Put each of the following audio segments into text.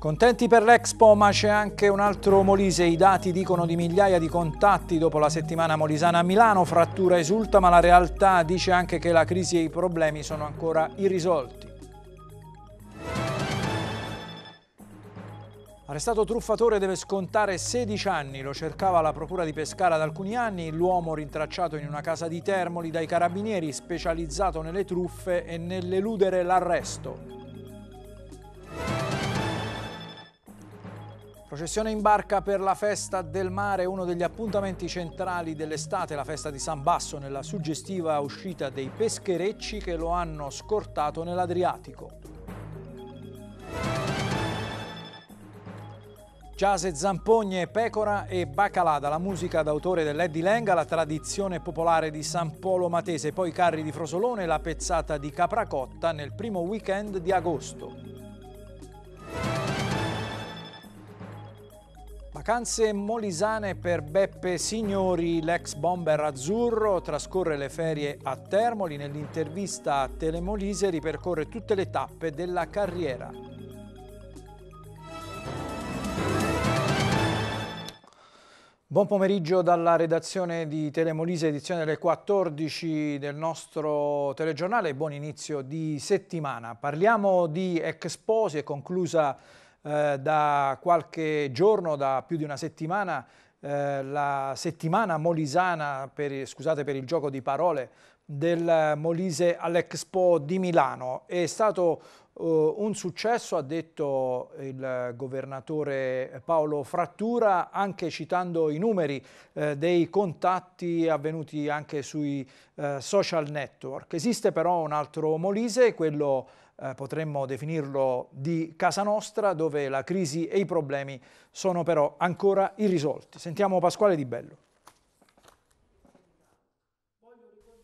Contenti per l'Expo, ma c'è anche un altro Molise. I dati dicono di migliaia di contatti dopo la settimana molisana a Milano. Frattura esulta, ma la realtà dice anche che la crisi e i problemi sono ancora irrisolti. Arrestato truffatore deve scontare 16 anni, lo cercava la procura di Pescara da alcuni anni, l'uomo rintracciato in una casa di Termoli dai carabinieri specializzato nelle truffe e nell'eludere l'arresto. Processione in barca per la festa del mare, uno degli appuntamenti centrali dell'estate, la festa di San Basso, nella suggestiva uscita dei pescherecci che lo hanno scortato nell'Adriatico. Jazz e zampogne, pecora e baccalà, dalla musica d'autore dell'Eddy Lenga, la tradizione popolare di San Polo Matese, poi carri di Frosolone e la pezzata di Capracotta nel primo weekend di agosto. Vacanze molisane per Beppe Signori, l'ex bomber azzurro, trascorre le ferie a Termoli. Nell'intervista a Telemolise ripercorre tutte le tappe della carriera. Buon pomeriggio dalla redazione di Telemolise, edizione delle 14 del nostro telegiornale. Buon inizio di settimana. Parliamo di Exposi, è conclusa eh, da qualche giorno, da più di una settimana, eh, la settimana molisana, per, scusate per il gioco di parole, del Molise all'Expo di Milano. È stato Uh, un successo, ha detto il governatore Paolo Frattura, anche citando i numeri eh, dei contatti avvenuti anche sui eh, social network. Esiste però un altro Molise, quello eh, potremmo definirlo di casa nostra, dove la crisi e i problemi sono però ancora irrisolti. Sentiamo Pasquale Di Bello.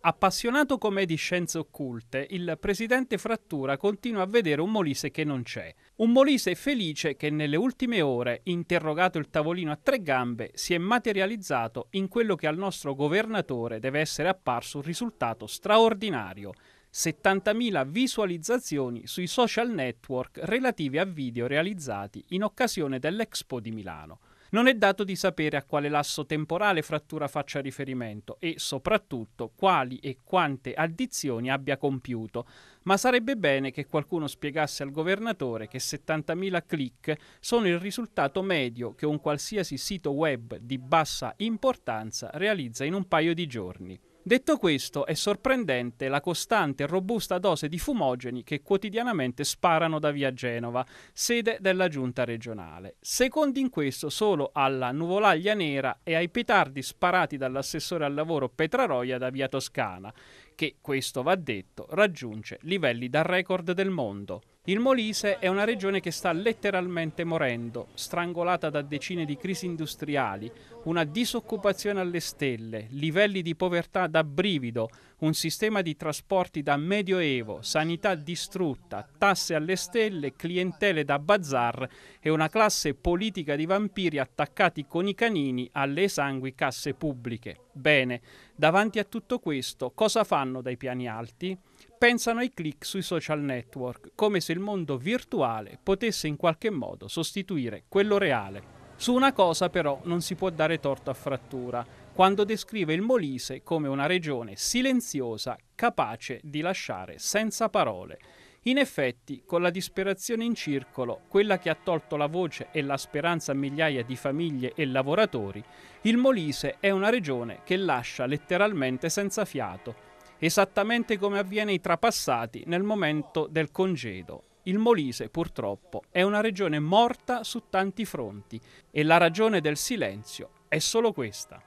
Appassionato com'è di scienze occulte, il presidente Frattura continua a vedere un Molise che non c'è. Un Molise felice che nelle ultime ore, interrogato il tavolino a tre gambe, si è materializzato in quello che al nostro governatore deve essere apparso un risultato straordinario. 70.000 visualizzazioni sui social network relativi a video realizzati in occasione dell'Expo di Milano. Non è dato di sapere a quale lasso temporale frattura faccia riferimento e soprattutto quali e quante addizioni abbia compiuto, ma sarebbe bene che qualcuno spiegasse al governatore che 70.000 click sono il risultato medio che un qualsiasi sito web di bassa importanza realizza in un paio di giorni. Detto questo, è sorprendente la costante e robusta dose di fumogeni che quotidianamente sparano da via Genova, sede della giunta regionale. Secondo in questo solo alla nuvolaglia nera e ai petardi sparati dall'assessore al lavoro Petraroia da via Toscana, che, questo va detto, raggiunge livelli da record del mondo. Il Molise è una regione che sta letteralmente morendo, strangolata da decine di crisi industriali, una disoccupazione alle stelle, livelli di povertà da brivido, un sistema di trasporti da medioevo, sanità distrutta, tasse alle stelle, clientele da bazar e una classe politica di vampiri attaccati con i canini alle esangui casse pubbliche. Bene, davanti a tutto questo, cosa fanno dai piani alti? pensano ai click sui social network, come se il mondo virtuale potesse in qualche modo sostituire quello reale. Su una cosa però non si può dare torto a Frattura, quando descrive il Molise come una regione silenziosa, capace di lasciare senza parole. In effetti, con la disperazione in circolo, quella che ha tolto la voce e la speranza a migliaia di famiglie e lavoratori, il Molise è una regione che lascia letteralmente senza fiato, esattamente come avviene ai trapassati nel momento del congedo. Il Molise, purtroppo, è una regione morta su tanti fronti e la ragione del silenzio è solo questa.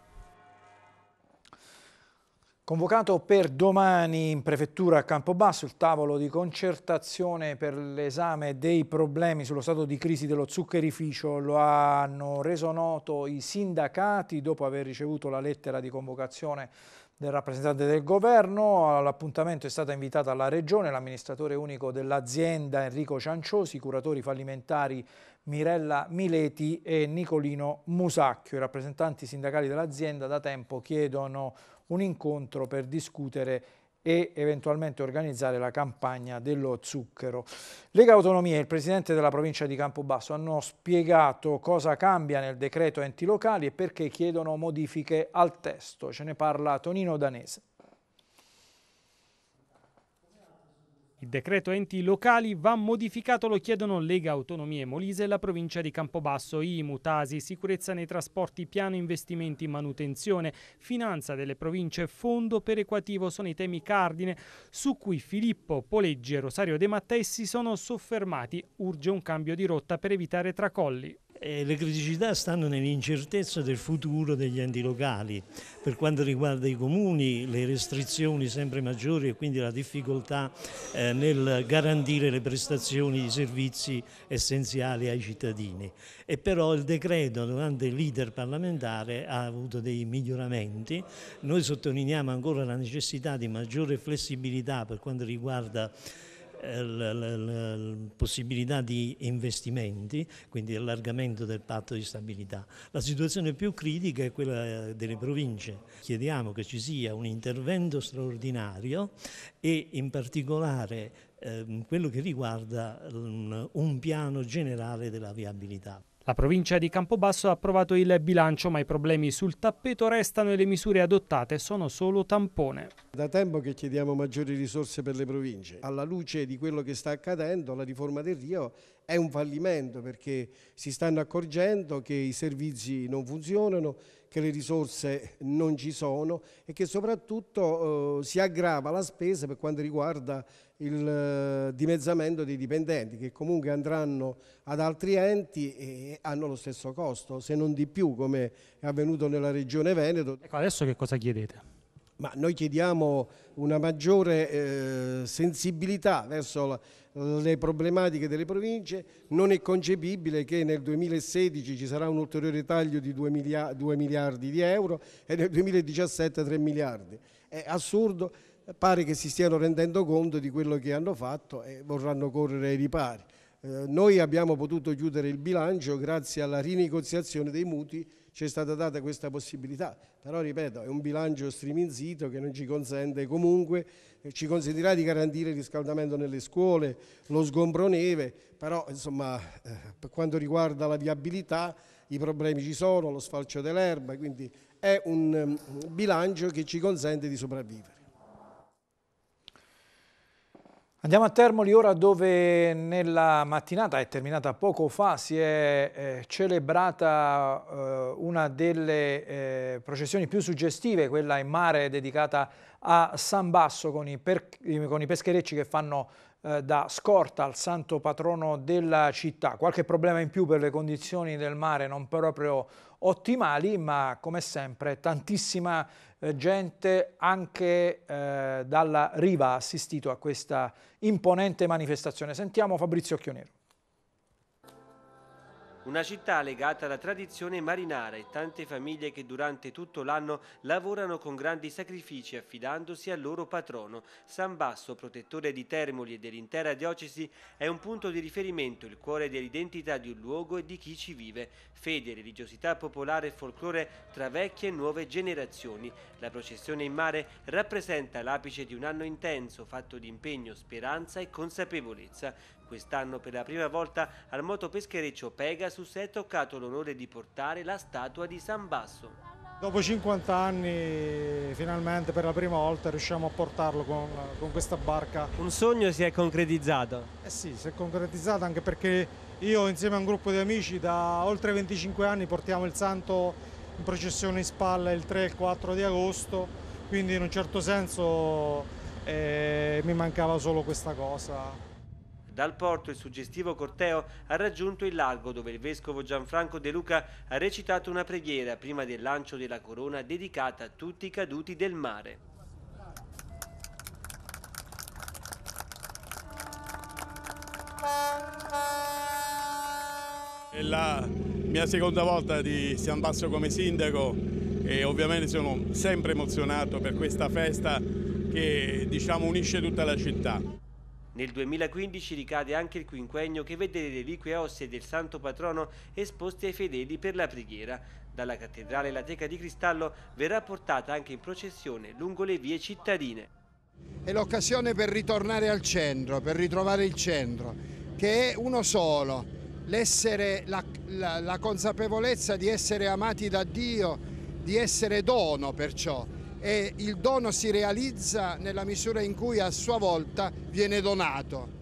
Convocato per domani in prefettura a Campobasso il tavolo di concertazione per l'esame dei problemi sullo stato di crisi dello zuccherificio lo hanno reso noto i sindacati dopo aver ricevuto la lettera di convocazione del rappresentante del governo. All'appuntamento è stata invitata la Regione, l'amministratore unico dell'azienda Enrico Cianciosi, i curatori fallimentari Mirella Mileti e Nicolino Musacchio. I rappresentanti sindacali dell'azienda da tempo chiedono un incontro per discutere e eventualmente organizzare la campagna dello zucchero. Lega Autonomia e il presidente della provincia di Campobasso hanno spiegato cosa cambia nel decreto enti locali e perché chiedono modifiche al testo. Ce ne parla Tonino Danese. Il decreto enti locali va modificato, lo chiedono Lega Autonomie Molise e la provincia di Campobasso, IMU, Tasi, sicurezza nei trasporti, piano investimenti, manutenzione, finanza delle province, fondo perequativo sono i temi cardine su cui Filippo Poleggi e Rosario De Mattei si sono soffermati. Urge un cambio di rotta per evitare tracolli. Eh, le criticità stanno nell'incertezza del futuro degli enti locali, per quanto riguarda i comuni le restrizioni sempre maggiori e quindi la difficoltà eh, nel garantire le prestazioni di servizi essenziali ai cittadini. E però il decreto durante l'iter parlamentare ha avuto dei miglioramenti, noi sottolineiamo ancora la necessità di maggiore flessibilità per quanto riguarda eh, possibilità di investimenti, quindi allargamento del patto di stabilità. La situazione più critica è quella eh, delle province. Chiediamo che ci sia un intervento straordinario e in particolare ehm, quello che riguarda mm, un piano generale della viabilità. La provincia di Campobasso ha approvato il bilancio, ma i problemi sul tappeto restano e le misure adottate sono solo tampone. Da tempo che chiediamo maggiori risorse per le province. Alla luce di quello che sta accadendo, la riforma del Rio è un fallimento perché si stanno accorgendo che i servizi non funzionano, che le risorse non ci sono e che soprattutto eh, si aggrava la spesa per quanto riguarda il eh, dimezzamento dei dipendenti che comunque andranno ad altri enti e hanno lo stesso costo, se non di più come è avvenuto nella regione Veneto. Ecco, adesso che cosa chiedete? ma noi chiediamo una maggiore eh, sensibilità verso le problematiche delle province. Non è concepibile che nel 2016 ci sarà un ulteriore taglio di 2 miliardi, 2 miliardi di euro e nel 2017 3 miliardi. È assurdo, pare che si stiano rendendo conto di quello che hanno fatto e vorranno correre ai ripari. Eh, noi abbiamo potuto chiudere il bilancio grazie alla rinegoziazione dei mutui ci è stata data questa possibilità, però ripeto è un bilancio striminzito che non ci consente comunque, eh, ci consentirà di garantire il riscaldamento nelle scuole, lo sgombro neve, però insomma eh, per quanto riguarda la viabilità i problemi ci sono, lo sfalcio dell'erba, quindi è un mm, bilancio che ci consente di sopravvivere. Andiamo a Termoli ora dove nella mattinata, è terminata poco fa, si è eh, celebrata eh, una delle eh, processioni più suggestive, quella in mare dedicata a San Basso con i, con i pescherecci che fanno eh, da scorta al santo patrono della città. Qualche problema in più per le condizioni del mare non proprio ottimali, ma come sempre tantissima eh, gente anche eh, dalla riva ha assistito a questa imponente manifestazione. Sentiamo Fabrizio Occhionero. Una città legata alla tradizione marinara e tante famiglie che durante tutto l'anno lavorano con grandi sacrifici affidandosi al loro patrono. San Basso, protettore di Termoli e dell'intera diocesi, è un punto di riferimento, il cuore dell'identità di un luogo e di chi ci vive. Fede, religiosità popolare e folklore tra vecchie e nuove generazioni. La processione in mare rappresenta l'apice di un anno intenso, fatto di impegno, speranza e consapevolezza. Quest'anno per la prima volta al motopeschereccio Pegasus è toccato l'onore di portare la statua di San Basso. Dopo 50 anni finalmente per la prima volta riusciamo a portarlo con, con questa barca. Un sogno si è concretizzato? Eh sì, si è concretizzato anche perché io insieme a un gruppo di amici da oltre 25 anni portiamo il santo in processione in spalla il 3 e il 4 di agosto, quindi in un certo senso eh, mi mancava solo questa cosa. Dal porto il suggestivo corteo ha raggiunto il largo dove il vescovo Gianfranco De Luca ha recitato una preghiera prima del lancio della corona dedicata a tutti i caduti del mare. È la mia seconda volta di San Basso come sindaco e ovviamente sono sempre emozionato per questa festa che diciamo, unisce tutta la città. Nel 2015 ricade anche il quinquennio che vede le reliquie ossee del santo patrono esposte ai fedeli per la preghiera. Dalla cattedrale la teca di cristallo verrà portata anche in processione lungo le vie cittadine. È l'occasione per ritornare al centro, per ritrovare il centro, che è uno solo, l'essere, la, la, la consapevolezza di essere amati da Dio, di essere dono perciò e il dono si realizza nella misura in cui a sua volta viene donato.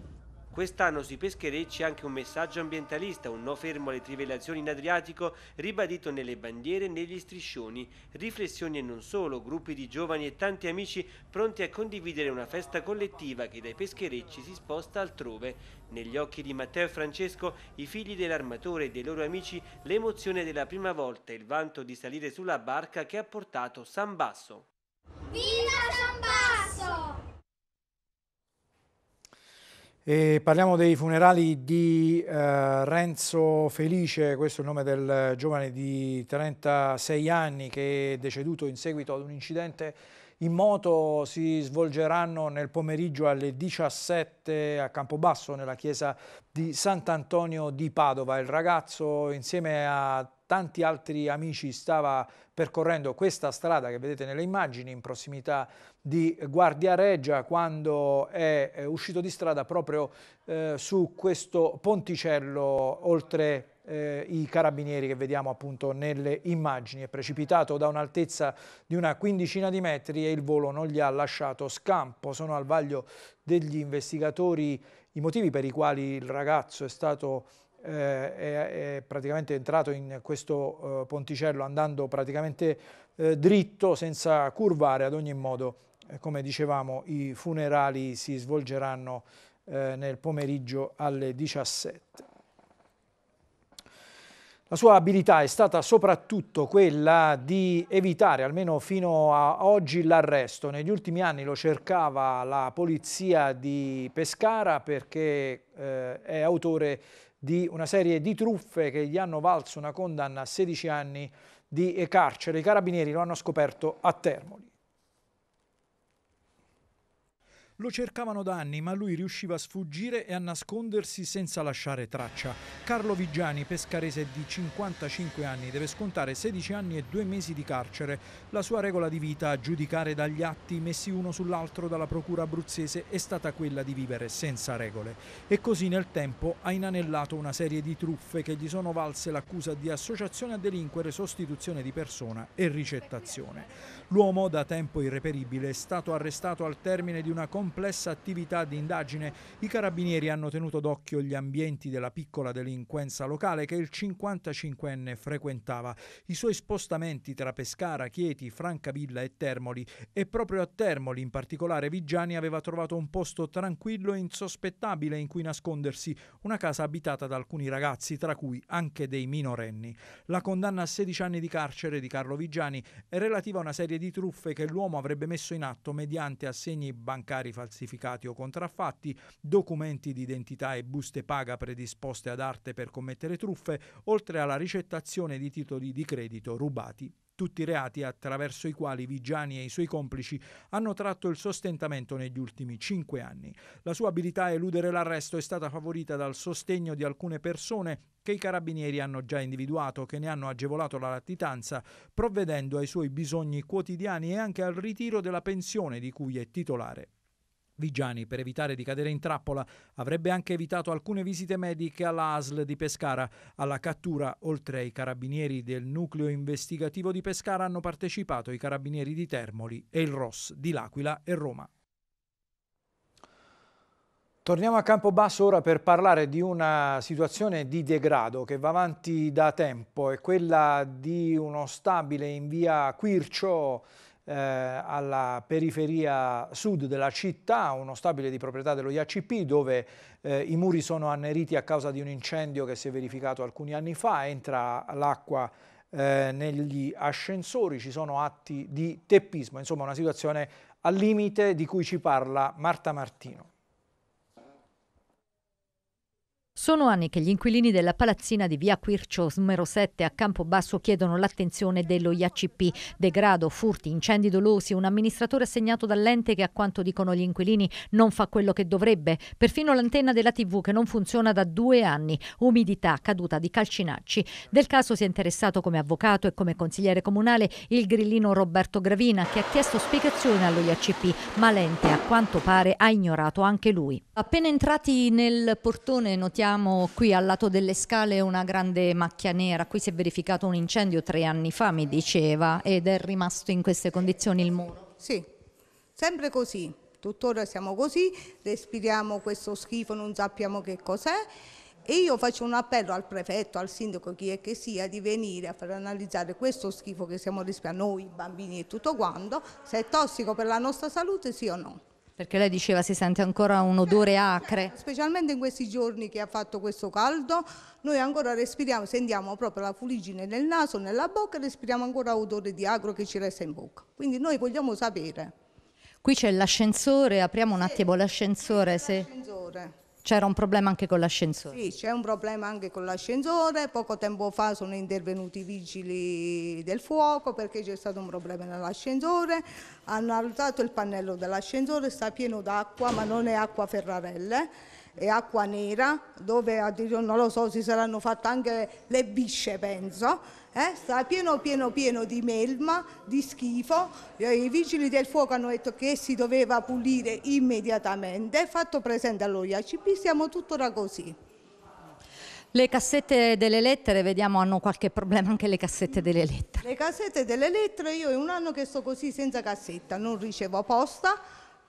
Quest'anno sui pescherecci anche un messaggio ambientalista, un no fermo alle trivellazioni in Adriatico, ribadito nelle bandiere e negli striscioni. Riflessioni e non solo, gruppi di giovani e tanti amici pronti a condividere una festa collettiva che dai pescherecci si sposta altrove. Negli occhi di Matteo e Francesco, i figli dell'armatore e dei loro amici, l'emozione della prima volta e il vanto di salire sulla barca che ha portato San Basso. Viva San Basso! E parliamo dei funerali di eh, Renzo Felice, questo è il nome del giovane di 36 anni che è deceduto in seguito ad un incidente in moto si svolgeranno nel pomeriggio alle 17 a Campobasso nella chiesa di Sant'Antonio di Padova. Il ragazzo insieme a tanti altri amici stava percorrendo questa strada che vedete nelle immagini in prossimità di Guardia Reggia quando è uscito di strada proprio eh, su questo ponticello oltre eh, i carabinieri che vediamo appunto nelle immagini. È precipitato da un'altezza di una quindicina di metri e il volo non gli ha lasciato scampo. Sono al vaglio degli investigatori i motivi per i quali il ragazzo è stato eh, è, è, praticamente entrato in questo eh, ponticello andando praticamente eh, dritto senza curvare ad ogni modo eh, come dicevamo i funerali si svolgeranno eh, nel pomeriggio alle 17 la sua abilità è stata soprattutto quella di evitare, almeno fino a oggi, l'arresto. Negli ultimi anni lo cercava la polizia di Pescara perché eh, è autore di una serie di truffe che gli hanno valso una condanna a 16 anni di carcere. I carabinieri lo hanno scoperto a Termoli. Lo cercavano da anni, ma lui riusciva a sfuggire e a nascondersi senza lasciare traccia. Carlo Vigiani, pescarese di 55 anni, deve scontare 16 anni e 2 mesi di carcere. La sua regola di vita, a giudicare dagli atti messi uno sull'altro dalla procura abruzzese, è stata quella di vivere senza regole. E così nel tempo ha inanellato una serie di truffe che gli sono valse l'accusa di associazione a delinquere, sostituzione di persona e ricettazione. L'uomo, da tempo irreperibile, è stato arrestato al termine di una conversazione complessa attività di indagine, i carabinieri hanno tenuto d'occhio gli ambienti della piccola delinquenza locale che il 55enne frequentava, i suoi spostamenti tra Pescara, Chieti, Francavilla e Termoli e proprio a Termoli in particolare Vigiani aveva trovato un posto tranquillo e insospettabile in cui nascondersi, una casa abitata da alcuni ragazzi, tra cui anche dei minorenni. La condanna a 16 anni di carcere di Carlo Vigiani è relativa a una serie di truffe che l'uomo avrebbe messo in atto mediante assegni bancari falsificati o contraffatti, documenti di identità e buste paga predisposte ad arte per commettere truffe, oltre alla ricettazione di titoli di credito rubati tutti reati attraverso i quali Vigiani e i suoi complici hanno tratto il sostentamento negli ultimi cinque anni. La sua abilità a eludere l'arresto è stata favorita dal sostegno di alcune persone che i carabinieri hanno già individuato, che ne hanno agevolato la latitanza, provvedendo ai suoi bisogni quotidiani e anche al ritiro della pensione di cui è titolare. Vigiani, per evitare di cadere in trappola, avrebbe anche evitato alcune visite mediche alla ASL di Pescara. Alla cattura, oltre ai carabinieri del nucleo investigativo di Pescara, hanno partecipato i carabinieri di Termoli e il ROS di L'Aquila e Roma. Torniamo a Campobasso ora per parlare di una situazione di degrado che va avanti da tempo, è quella di uno stabile in via Quircio eh, alla periferia sud della città, uno stabile di proprietà dello IACP dove eh, i muri sono anneriti a causa di un incendio che si è verificato alcuni anni fa, entra l'acqua eh, negli ascensori, ci sono atti di teppismo, insomma una situazione al limite di cui ci parla Marta Martino. Sono anni che gli inquilini della palazzina di via Quircio numero 7 a Campobasso chiedono l'attenzione dello IACP. Degrado, furti, incendi dolosi, un amministratore assegnato dall'ente che a quanto dicono gli inquilini non fa quello che dovrebbe, perfino l'antenna della TV che non funziona da due anni, umidità, caduta di calcinacci. Del caso si è interessato come avvocato e come consigliere comunale il grillino Roberto Gravina che ha chiesto spiegazione allo IACP, ma l'ente a quanto pare ha ignorato anche lui. Appena entrati nel portone notiamo abbiamo qui al lato delle scale una grande macchia nera, qui si è verificato un incendio tre anni fa, mi diceva, ed è rimasto in queste condizioni il muro. Sì, sempre così, tuttora siamo così, respiriamo questo schifo, non sappiamo che cos'è. E io faccio un appello al prefetto, al sindaco, chi è che sia, di venire a far analizzare questo schifo che siamo rischiando noi, i bambini e tutto quanto, se è tossico per la nostra salute, sì o no. Perché lei diceva si sente ancora un odore eh, acre. Cioè, specialmente in questi giorni che ha fatto questo caldo, noi ancora respiriamo, sentiamo proprio la fuligine nel naso, nella bocca e respiriamo ancora odore di agro che ci resta in bocca. Quindi noi vogliamo sapere. Qui c'è l'ascensore, apriamo un attimo l'ascensore. Sì. C'era un problema anche con l'ascensore? Sì, c'è un problema anche con l'ascensore. Poco tempo fa sono intervenuti i vigili del fuoco perché c'è stato un problema nell'ascensore. Hanno alzato il pannello dell'ascensore, sta pieno d'acqua, ma non è acqua ferrarelle e acqua nera, dove addirittura non lo so, si saranno fatte anche le bisce, penso. Eh? Sta pieno pieno pieno di melma, di schifo. Eh, I vigili del fuoco hanno detto che si doveva pulire immediatamente. Fatto presente allo IACP, siamo tuttora così. Le cassette delle lettere, vediamo, hanno qualche problema anche le cassette delle lettere. Le cassette delle lettere, io è un anno che sto così senza cassetta, non ricevo posta,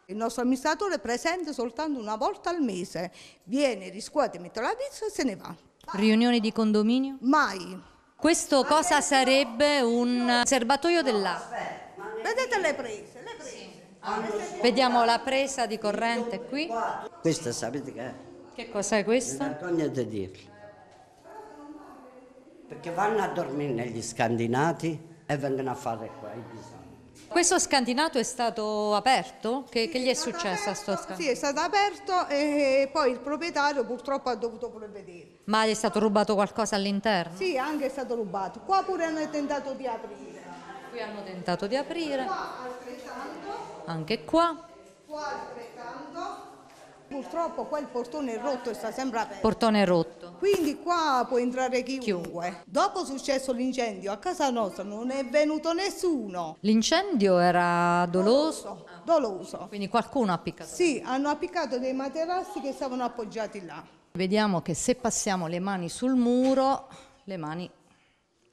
il nostro amministratore è presente soltanto una volta al mese, viene, riscuote, mette la pizza e se ne va. Riunioni di condominio? Mai. Questo cosa sarebbe un serbatoio dell'acqua? Vedete le prese, le prese. Sì. Vediamo la presa di corrente qui. Questa sapete che è? Che cos'è questa? Vergogna di dirlo. Perché vanno a dormire negli scandinati e vengono a fare qua i bisogni. Questo scantinato è stato aperto? Che, sì, che gli è, è successo aperto, a sto scantinato? Sì, è stato aperto e poi il proprietario purtroppo ha dovuto provvedere. Ma gli è stato rubato qualcosa all'interno? Sì, anche è stato rubato. Qua pure hanno tentato di aprire. Qui hanno tentato di aprire. Qua altrettanto. Anche qua. Qua altrettanto. Purtroppo quel portone è rotto e sta sempre aperto. Portone rotto quindi qua può entrare chiunque. chiunque. Dopo successo l'incendio a casa nostra non è venuto nessuno. L'incendio era doloso? Doloso. doloso. Quindi qualcuno ha appiccato? Sì, hanno appiccato dei materassi che stavano appoggiati là. Vediamo che se passiamo le mani sul muro, le mani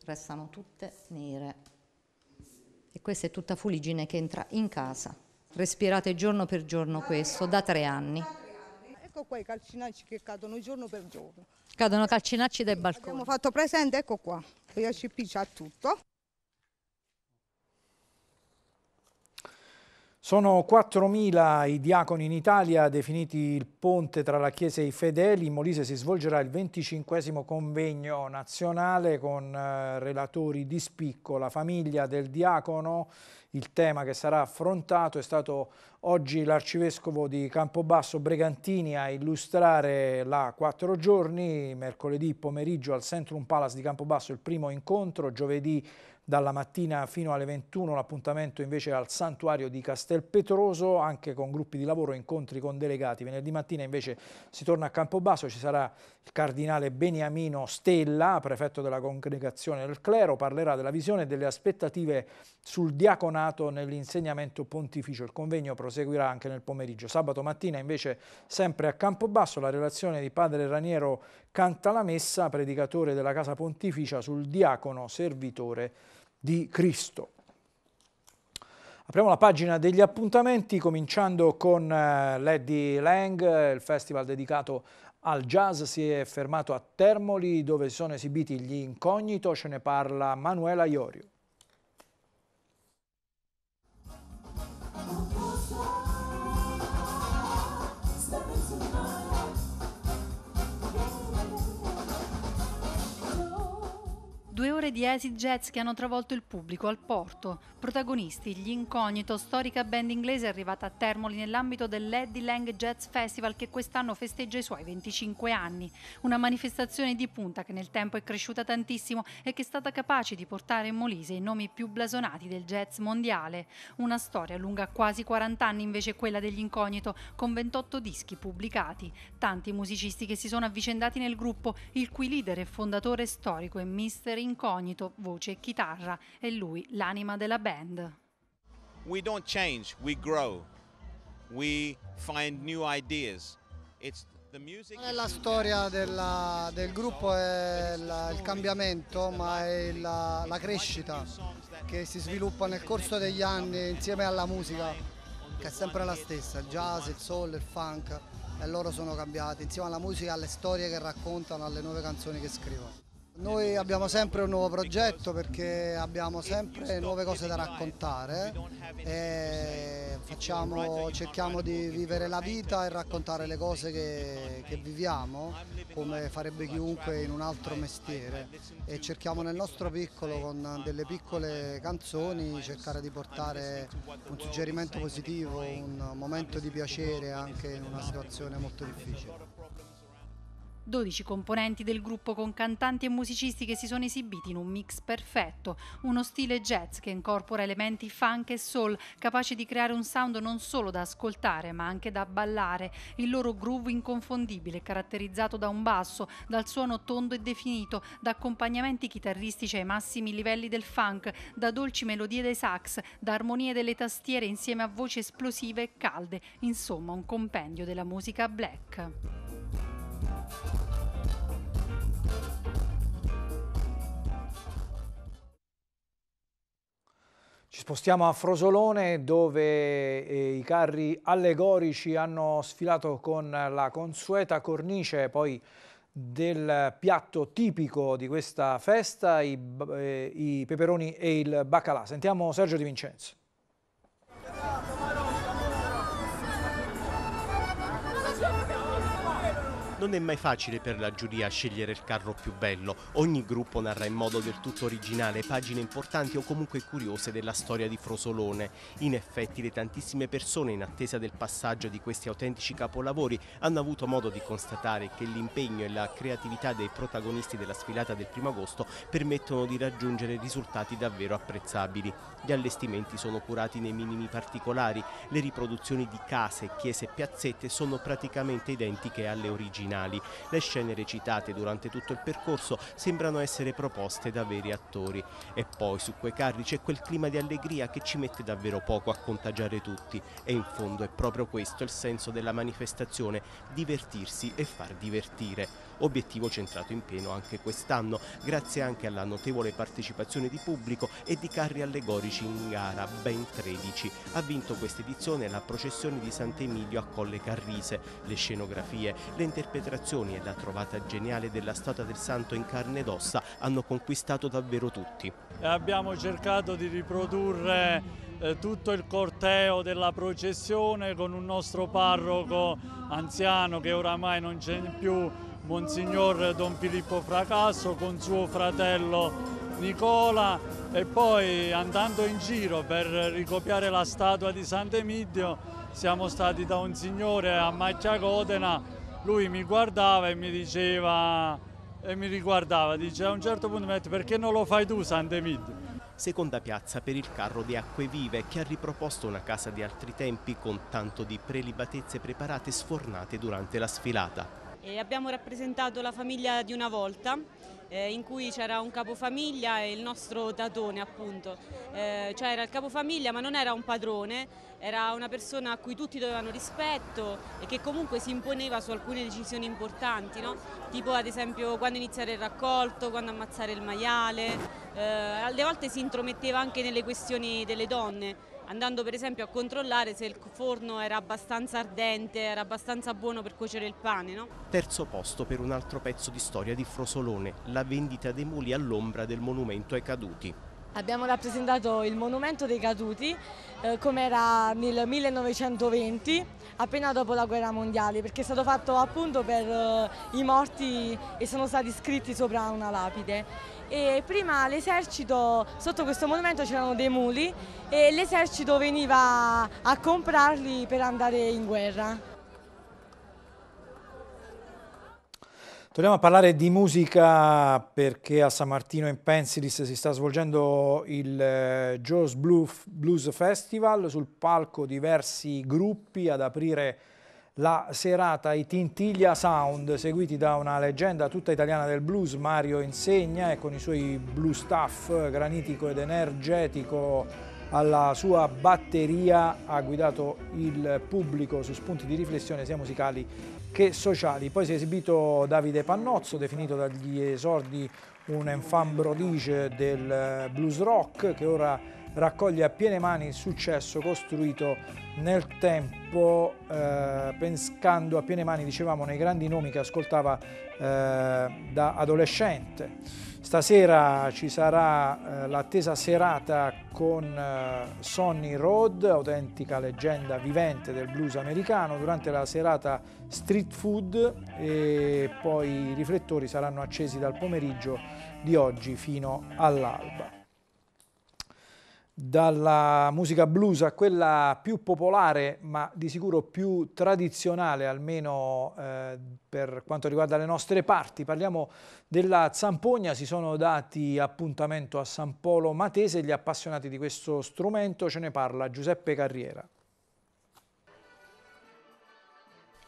restano tutte nere. E questa è tutta fuligine che entra in casa. Respirate giorno per giorno questo, da tre anni. Ecco qua i calcinacci che cadono giorno per giorno. Cadono calcinacci dai balconi. Abbiamo fatto presente, ecco qua, PHP c'ha tutto. Sono 4.000 i diaconi in Italia, definiti il ponte tra la Chiesa e i fedeli. In Molise si svolgerà il 25 convegno nazionale con eh, relatori di spicco. La famiglia del diacono, il tema che sarà affrontato, è stato oggi l'arcivescovo di Campobasso Bregantini a illustrare la quattro giorni. Mercoledì pomeriggio al Centrum Palace di Campobasso il primo incontro, giovedì dalla mattina fino alle 21 l'appuntamento invece al santuario di Castelpetroso anche con gruppi di lavoro e incontri con delegati venerdì mattina invece si torna a Campobasso ci sarà il cardinale Beniamino Stella prefetto della congregazione del clero parlerà della visione e delle aspettative sul diaconato nell'insegnamento pontificio il convegno proseguirà anche nel pomeriggio sabato mattina invece sempre a Campobasso la relazione di padre Raniero canta la messa, predicatore della casa pontificia sul diacono servitore di Cristo. Apriamo la pagina degli appuntamenti cominciando con eh, Lady Lang, il festival dedicato al jazz si è fermato a Termoli dove sono esibiti gli incognito, ce ne parla Manuela Iorio. Due ore di acid jazz che hanno travolto il pubblico al porto. Protagonisti, gli incognito, storica band inglese arrivata a Termoli nell'ambito dell'Eddie Lang Jazz Festival che quest'anno festeggia i suoi 25 anni. Una manifestazione di punta che nel tempo è cresciuta tantissimo e che è stata capace di portare in Molise i nomi più blasonati del jazz mondiale. Una storia lunga quasi 40 anni invece quella degli incognito, con 28 dischi pubblicati. Tanti musicisti che si sono avvicendati nel gruppo, il cui leader e fondatore storico è Mr incognito, voce e chitarra, è lui l'anima della band. We don't change, we grow. We find new ideas. It's la storia della, del gruppo è la, il cambiamento, ma è la, la, crescita che si sviluppa nel corso degli anni insieme alla musica, che è sempre la stessa, il jazz, il soul, il funk, e loro sono cambiati, insieme alla musica, alle storie che raccontano, alle nuove canzoni che scrivono. Noi abbiamo sempre un nuovo progetto perché abbiamo sempre nuove cose da raccontare e facciamo, cerchiamo di vivere la vita e raccontare le cose che, che, viviamo come farebbe chiunque in un altro mestiere e cerchiamo nel nostro piccolo con delle piccole canzoni cercare di portare un suggerimento positivo, un momento di piacere anche in una situazione molto difficile. 12 componenti del gruppo con cantanti e musicisti che si sono esibiti in un mix perfetto, uno stile jazz che incorpora elementi funk e soul, capace di creare un sound non solo da ascoltare ma anche da ballare, il loro groove inconfondibile caratterizzato da un basso, dal suono tondo e definito, da accompagnamenti chitarristici ai massimi livelli del funk, da dolci melodie dei sax, da armonie delle tastiere insieme a voci esplosive e calde, insomma un compendio della musica black. Ci spostiamo a Frosolone dove eh, i carri allegorici hanno sfilato con la consueta cornice poi del piatto tipico di questa festa, i, eh, i peperoni e il baccalà. Sentiamo Sergio Di Vincenzo. Non è mai facile per la giuria scegliere il carro più bello. Ogni gruppo narra in modo del tutto originale pagine importanti o comunque curiose della storia di Frosolone. In effetti le tantissime persone in attesa del passaggio di questi autentici capolavori hanno avuto modo di constatare che l'impegno e la creatività dei protagonisti della sfilata del primo agosto permettono di raggiungere risultati davvero apprezzabili. Gli allestimenti sono curati nei minimi particolari, le riproduzioni di case, chiese e piazzette sono praticamente identiche alle origini originali. Le scene recitate durante tutto il percorso sembrano essere proposte da veri attori. E poi su quei carri c'è quel clima di allegria che ci mette davvero poco a contagiare tutti. E in fondo è proprio questo il senso della manifestazione, divertirsi e far divertire obiettivo centrato in pieno anche quest'anno, grazie anche alla notevole partecipazione di pubblico e di carri allegorici in gara, ben 13. Ha vinto questa edizione la processione di Sant'Emilio a Colle Carrise, le scenografie, le interpretazioni e la trovata geniale della statua del santo in carne ed ossa hanno conquistato davvero tutti. Abbiamo cercato di riprodurre eh, tutto il corteo della processione con un nostro parroco anziano che oramai non c'è più Monsignor Don Filippo Fracasso con suo fratello Nicola e poi andando in giro per ricopiare la statua di Sant'Emidio siamo stati da un signore a Macciacodena, lui mi guardava e mi diceva e mi riguardava, dice a un certo punto mi ha detto perché non lo fai tu Sant'Emidio? Seconda piazza per il carro di Acque Vive che ha riproposto una casa di altri tempi con tanto di prelibatezze preparate e sfornate durante la sfilata. E abbiamo rappresentato la famiglia di una volta eh, in cui c'era un capofamiglia e il nostro datone appunto, eh, cioè era il capofamiglia ma non era un padrone, era una persona a cui tutti dovevano rispetto e che comunque si imponeva su alcune decisioni importanti, no? tipo ad esempio quando iniziare il raccolto, quando ammazzare il maiale, eh, alle volte si intrometteva anche nelle questioni delle donne andando per esempio a controllare se il forno era abbastanza ardente, era abbastanza buono per cuocere il pane. No? Terzo posto per un altro pezzo di storia di Frosolone, la vendita dei muli all'ombra del monumento ai caduti. Abbiamo rappresentato il monumento dei caduti eh, come era nel 1920, appena dopo la guerra mondiale, perché è stato fatto appunto per eh, i morti e sono stati scritti sopra una lapide. E prima l'esercito, sotto questo monumento c'erano dei muli e l'esercito veniva a comprarli per andare in guerra. Torniamo a parlare di musica perché a San Martino in Pensilis si sta svolgendo il eh, Joe's Blues Festival, sul palco diversi gruppi ad aprire la serata i Tintiglia Sound, seguiti da una leggenda tutta italiana del blues, Mario Insegna, e con i suoi blu staff granitico ed energetico alla sua batteria ha guidato il pubblico su spunti di riflessione sia musicali che sociali. Poi si è esibito Davide Pannozzo, definito dagli esordi un enfant prodige del eh, blues rock che ora raccoglie a piene mani il successo costruito nel tempo eh, pescando a piene mani, dicevamo, nei grandi nomi che ascoltava eh, da adolescente. Stasera ci sarà eh, l'attesa serata con eh, Sonny Road, autentica leggenda vivente del blues americano, durante la serata street food e poi i riflettori saranno accesi dal pomeriggio di oggi fino all'alba dalla musica blues a quella più popolare ma di sicuro più tradizionale almeno eh, per quanto riguarda le nostre parti parliamo della zampogna si sono dati appuntamento a San Polo Matese gli appassionati di questo strumento ce ne parla Giuseppe Carriera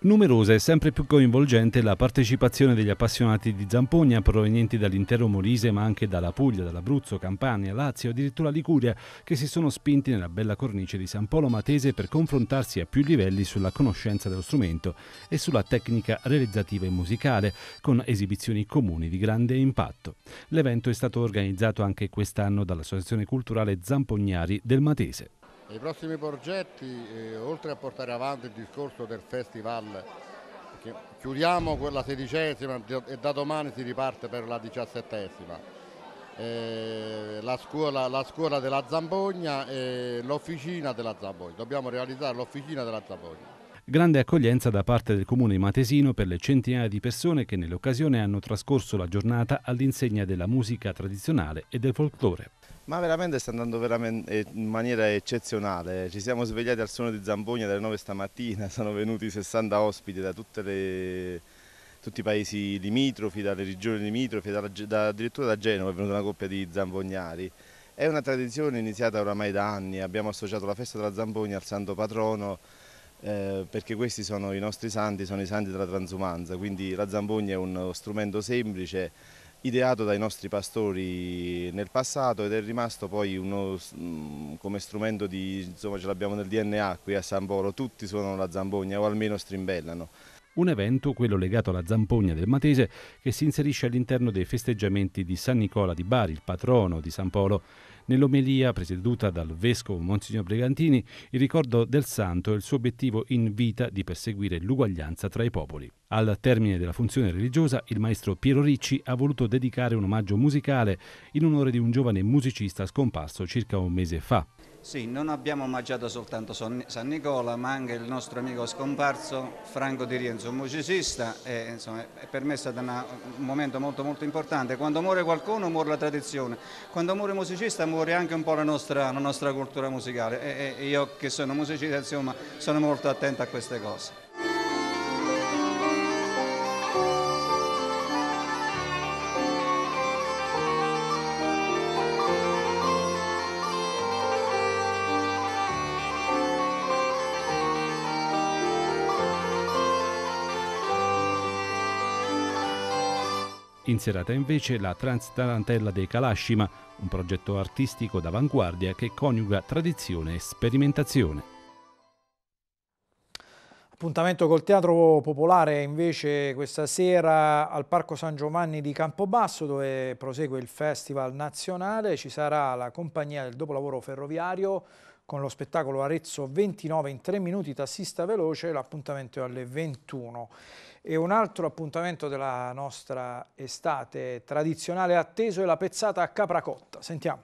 Numerosa e sempre più coinvolgente la partecipazione degli appassionati di Zampogna provenienti dall'intero Molise ma anche dalla Puglia, dall'Abruzzo, Campania, Lazio, e addirittura Liguria che si sono spinti nella bella cornice di San Polo Matese per confrontarsi a più livelli sulla conoscenza dello strumento e sulla tecnica realizzativa e musicale con esibizioni comuni di grande impatto. L'evento è stato organizzato anche quest'anno dall'Associazione Culturale Zampognari del Matese. I prossimi progetti, eh, oltre a portare avanti il discorso del festival, chiudiamo quella sedicesima e da domani si riparte per la diciassettesima, eh, la, scuola, la, scuola, della Zambogna e l'officina della Zambogna, dobbiamo realizzare l'officina della Zambogna. Grande accoglienza da parte del comune matesino per le centinaia di persone che nell'occasione hanno trascorso la giornata all'insegna della musica tradizionale e del folklore. Ma veramente sta andando veramente eh, in maniera eccezionale, ci siamo svegliati al suono di Zambogna dalle 9 stamattina, sono venuti 60 ospiti da le, tutti i paesi limitrofi, dalle regioni limitrofi, da, da, addirittura da Genova è venuta una coppia di zambognari. È una tradizione iniziata oramai da anni, abbiamo associato la festa della Zambogna al santo patrono eh, perché questi sono i nostri santi, sono i santi della transumanza, quindi la Zambogna è uno strumento semplice ideato dai nostri pastori nel passato ed è rimasto poi uno, mm, come strumento di, insomma ce l'abbiamo nel DNA qui a San Polo, tutti suonano la zambogna o almeno strimbellano. Un evento, quello legato alla zampogna del Matese, che si inserisce all'interno dei festeggiamenti di San Nicola di Bari, il patrono di San Polo, Nell'omelia presieduta dal vescovo Monsignor Brigantini, il ricordo del santo e il suo obiettivo in vita di perseguire l'uguaglianza tra i popoli. Al termine della funzione religiosa, il maestro Piero Ricci ha voluto dedicare un omaggio musicale in onore di un giovane musicista scomparso circa un mese fa. Sì, non abbiamo omaggiato soltanto San Nicola, ma anche il nostro amico scomparso Franco Di Rienzo, un musicista, e, insomma, per me è stato una, un momento molto, molto importante. Quando muore qualcuno muore la tradizione, quando muore musicista muore anche un po' la nostra, la nostra cultura musicale e, e io che sono musicista insomma, sono molto attento a queste cose. In serata invece la Trans-Tarantella dei Kalashima, un progetto artistico d'avanguardia che coniuga tradizione e sperimentazione. Appuntamento col Teatro Popolare invece questa sera al Parco San Giovanni di Campobasso dove prosegue il Festival Nazionale, ci sarà la compagnia del dopolavoro ferroviario con lo spettacolo Arezzo 29 in 3 minuti, tassista veloce, l'appuntamento è alle 21. E un altro appuntamento della nostra estate tradizionale atteso è la pezzata a capracotta. Sentiamo.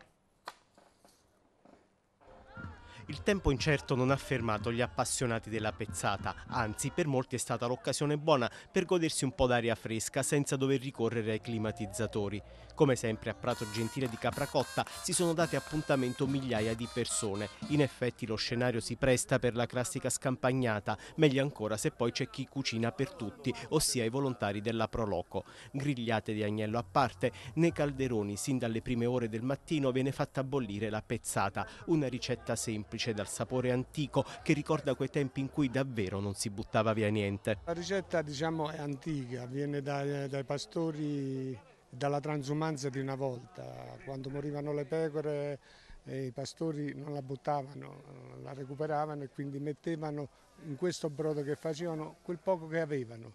Il tempo incerto non ha fermato gli appassionati della pezzata, anzi per molti è stata l'occasione buona per godersi un po' d'aria fresca senza dover ricorrere ai climatizzatori. Come sempre a Prato Gentile di Capracotta si sono date appuntamento migliaia di persone. In effetti lo scenario si presta per la classica scampagnata, meglio ancora se poi c'è chi cucina per tutti, ossia i volontari della Proloco. Grigliate di agnello a parte, nei calderoni sin dalle prime ore del mattino viene fatta bollire la pezzata, una ricetta semplice semplice dal sapore antico che ricorda quei tempi in cui davvero non si buttava via niente. La ricetta diciamo è antica, viene dai, dai pastori dalla transumanza di una volta, quando morivano le pecore eh, i pastori non la buttavano, la recuperavano e quindi mettevano in questo brodo che facevano quel poco che avevano.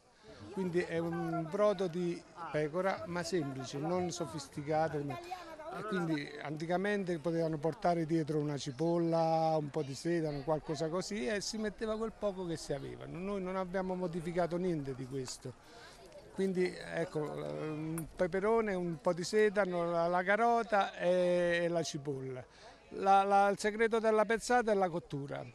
Quindi è un brodo di pecora ma semplice, non sofisticato quindi anticamente potevano portare dietro una cipolla, un po' di sedano, qualcosa così e si metteva quel poco che si avevano. Noi non abbiamo modificato niente di questo. Quindi ecco, un peperone, un po' di sedano, la, la carota e, e, la cipolla. La, la, il segreto della pezzata è la cottura,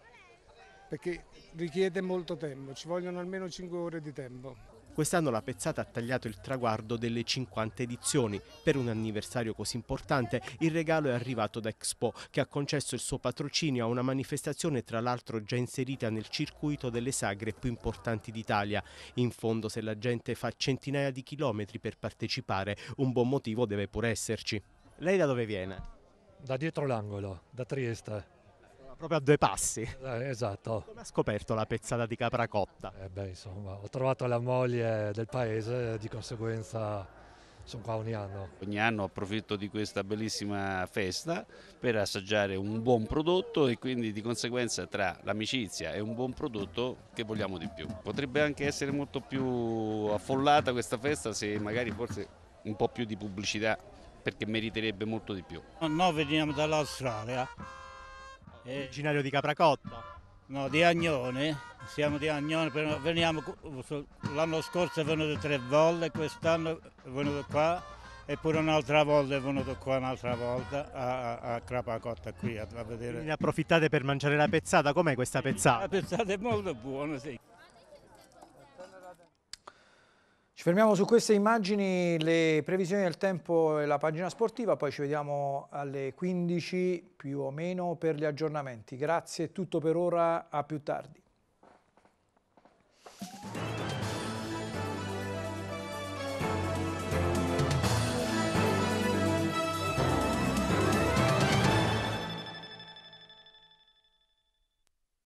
perché richiede molto tempo, ci vogliono almeno 5 ore di tempo. Quest'anno la Pezzata ha tagliato il traguardo delle 50 edizioni. Per un anniversario così importante il regalo è arrivato da Expo, che ha concesso il suo patrocinio a una manifestazione tra l'altro già inserita nel circuito delle sagre più importanti d'Italia. In fondo se la gente fa centinaia di chilometri per partecipare, un buon motivo deve pur esserci. Lei da dove viene? Da dietro l'angolo, da Trieste proprio a due passi. Eh, esatto. Come ha scoperto la pezzata di capra cotta? Eh beh, insomma, ho trovato la moglie del paese, di conseguenza sono qua ogni anno. Ogni anno approfitto di questa bellissima festa per assaggiare un buon prodotto e quindi di conseguenza tra l'amicizia e un buon prodotto che vogliamo di più. Potrebbe anche essere molto più affollata questa festa se magari forse un po' più di pubblicità perché meriterebbe molto di più. Noi veniamo dall'Australia eh. Originario di Capracotta? No, di Agnone, siamo di Agnone, uh, l'anno scorso è venuto tre volte, quest'anno è venuto qua e pure un'altra volta è venuto qua un'altra volta a, a, a, Crapacotta qui a, a vedere. Ne approfittate per mangiare la pezzata, com'è questa pezzata? La pezzata è molto buona, sì. fermiamo su queste immagini, le previsioni del tempo e la pagina sportiva, poi ci vediamo alle 15 più o meno per gli aggiornamenti. Grazie, tutto per ora, a più tardi.